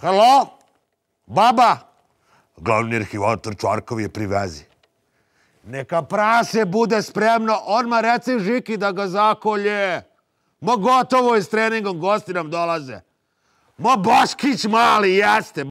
Hello? Baba? Glavni arhivator Čvarkovi je pri vezi. Neka prase bude spremno, odmah reci Žiki da ga zakolje. Mo gotovo je s treningom, gosti nam dolaze. Mo Boškić mali, jeste.